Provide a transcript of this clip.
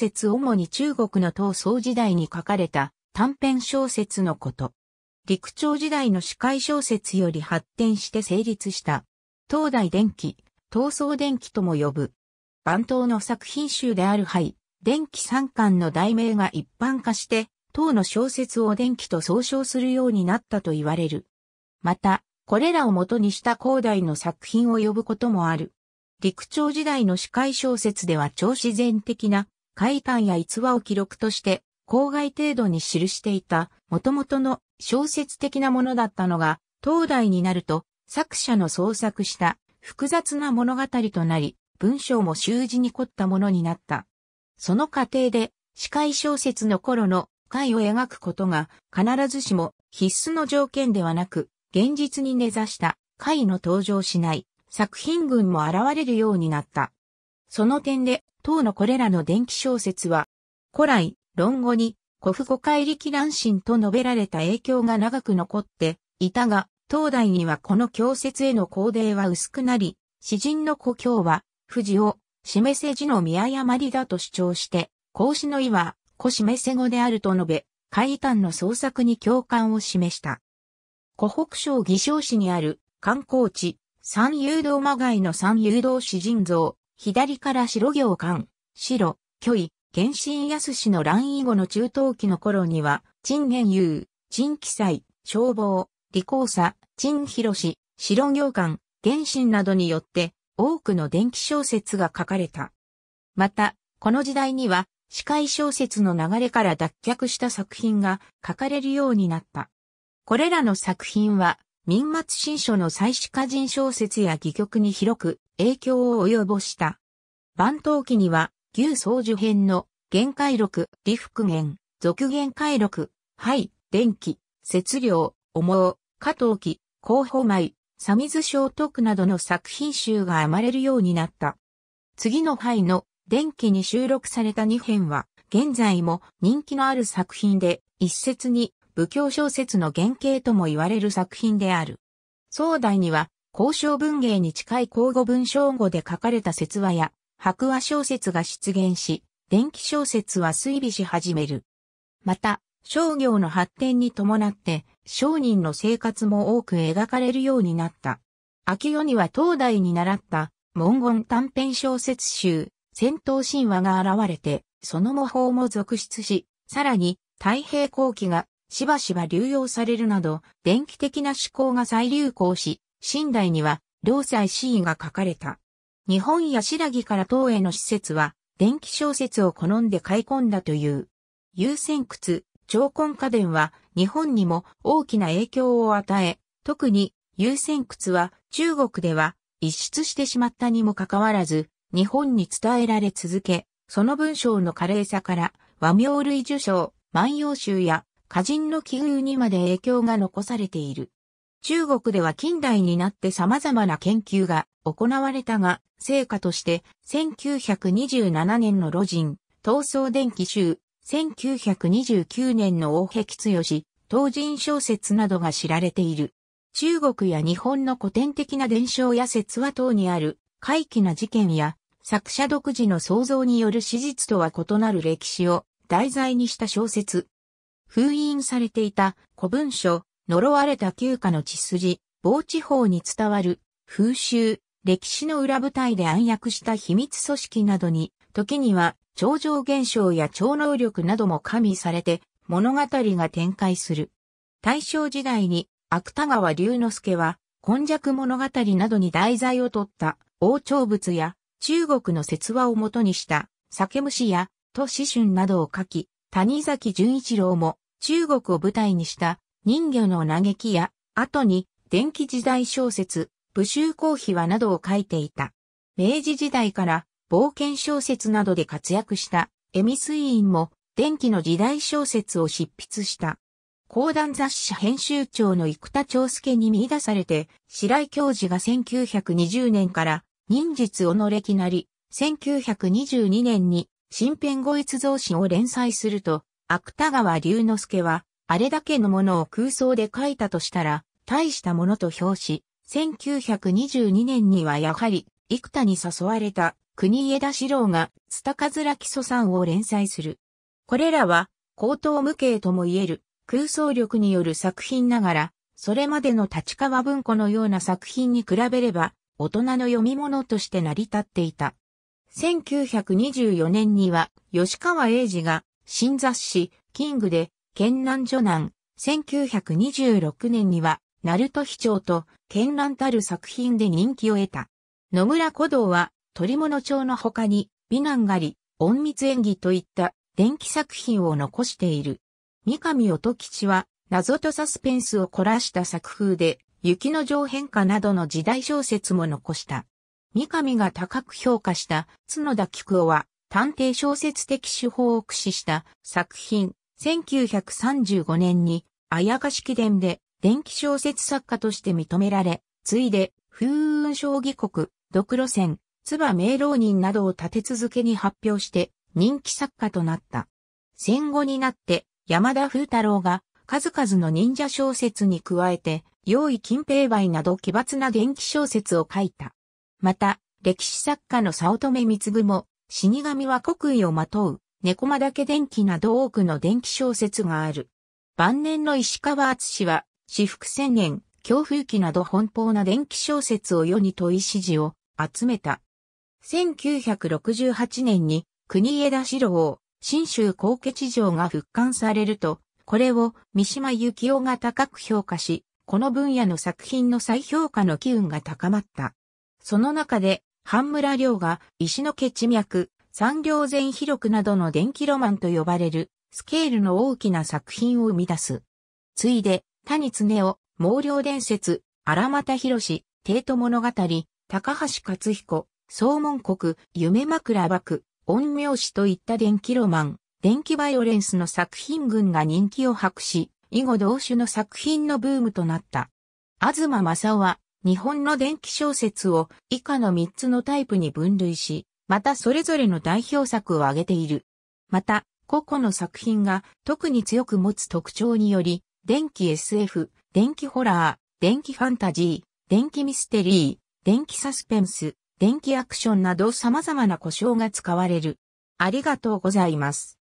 説主に中国の闘争時代に書かれた短編小説のこと。陸朝時代の司会小説より発展して成立した。東大電気、闘争電気とも呼ぶ。番頭の作品集である灰、電気三巻の題名が一般化して、唐の小説を電気と総称するようになったと言われる。また、これらを元にした広大の作品を呼ぶこともある。陸朝時代の司会小説では超自然的な書嘆や逸話を記録として、郊外程度に記していた、元々の小説的なものだったのが、当代になると、作者の創作した複雑な物語となり、文章も習字に凝ったものになった。その過程で、司会小説の頃の回を描くことが必ずしも必須の条件ではなく、現実に根ざした回の登場しない作品群も現れるようになった。その点で、唐のこれらの伝記小説は、古来、論語に、古父五回力乱心と述べられた影響が長く残っていたが、当代にはこの教説への肯定は薄くなり、詩人の故郷は、富士を、示せ字の見誤りだと主張して、孔子の意は、古示せ語であると述べ、海丹の創作に共感を示した。湖北省義昌市にある観光地、三遊道間街の三遊道詩人像、左から白行間、白、巨位、原神安氏の乱以後の中東期の頃には、陳元優、陳記載、消防、理工佐、陳広氏、白行間、原神などによって、多くの電気小説が書かれた。また、この時代には、司会小説の流れから脱却した作品が書かれるようになった。これらの作品は、民末新書の祭祀歌人小説や戯曲に広く影響を及ぼした。番頭記には、牛宗樹編の、限界録、理福元、俗限界録、灰、電気、節量、重加藤記、広報米、サミズ小徳などの作品集が編まれるようになった。次の灰の電気に収録された2編は、現在も人気のある作品で、一説に武教小説の原型とも言われる作品である。宋代には、交渉文芸に近い口語文章語で書かれた説話や、白話小説が出現し、電気小説は推備し始める。また、商業の発展に伴って、商人の生活も多く描かれるようになった。秋代には東大に習った、文言短編小説集、戦闘神話が現れて、その模倣も続出し、さらに、太平後期がしばしば流用されるなど、電気的な思考が再流行し、新代には、両妻詩意が書かれた。日本や白木から東への施設は、電気小説を好んで買い込んだという。優先屈、長根家電は、日本にも大きな影響を与え、特に、優先屈は、中国では、一出してしまったにもかかわらず、日本に伝えられ続け、その文章の華麗さから、和名類受賞、万葉集や歌人の気遇にまで影響が残されている。中国では近代になって様々な研究が行われたが、成果として1927年の路人、闘争電気集、1929年の大壁強し、東人小説などが知られている。中国や日本の古典的な伝承や説話等にある、怪奇な事件や、作者独自の創造による史実とは異なる歴史を題材にした小説、封印されていた古文書、呪われた旧家の血筋、某地方に伝わる風習、歴史の裏舞台で暗躍した秘密組織などに、時には超常現象や超能力なども加味されて物語が展開する。大正時代に芥川龍之介は、今弱物語などに題材を取った王朝物や中国の説話をもとにした酒虫や都市春などを書き、谷崎潤一郎も中国を舞台にした人魚の嘆きや、後に電気時代小説、武州公秘話などを書いていた。明治時代から冒険小説などで活躍したエミスインも電気の時代小説を執筆した。講談雑誌編集長の生田長介に見出されて、白井教授が1920年から忍術をのれきなり、1922年に新編語逸増進を連載すると、芥川龍之介は、あれだけのものを空想で書いたとしたら、大したものと評し、1922年にはやはり、幾多に誘われた国枝史郎が、スタカズラ基礎んを連載する。これらは、高等無形とも言える空想力による作品ながら、それまでの立川文庫のような作品に比べれば、大人の読み物として成り立っていた。1924年には、吉川英治が、新雑誌、キングで、県南女南、1926年には、鳴門市長と、県南たる作品で人気を得た。野村古道は、鳥物町の他に、美男狩り、隠密演技といった電気作品を残している。三上音吉は謎とサスペンスを凝らした作風で雪の上変化などの時代小説も残した。三上が高く評価した角田菊夫は探偵小説的手法を駆使した作品、1935年に、綾し式伝で電気小説作家として認められ、ついで、風雲将棋国、独路線、唾明朗人などを立て続けに発表して人気作家となった。戦後になって山田風太郎が数々の忍者小説に加えて、用意金平梅など奇抜な電気小説を書いた。また、歴史作家の早乙女光も死神は国威をまとう、猫間だけ電気など多くの電気小説がある。晩年の石川厚氏は、私服宣言、強風期など奔放な電気小説を世に問い支持を集めた。1968年に国枝四郎、新州高血城が復刊されると、これを三島幸紀夫が高く評価し、この分野の作品の再評価の機運が高まった。その中で、半村亮が石の血脈、産業全広くなどの電気ロマンと呼ばれるスケールの大きな作品を生み出す。ついで、谷常夫、毛量伝説、荒又博士、帝都物語、高橋克彦、総門国、夢枕幕、陰陽師といった電気ロマン、電気バイオレンスの作品群が人気を博し、以後同種の作品のブームとなった。東正夫は日本の電気小説を以下の3つのタイプに分類し、またそれぞれの代表作を挙げている。また、個々の作品が特に強く持つ特徴により、電気 SF、電気ホラー、電気ファンタジー、電気ミステリー、電気サスペンス、電気アクションなど様々な故障が使われる。ありがとうございます。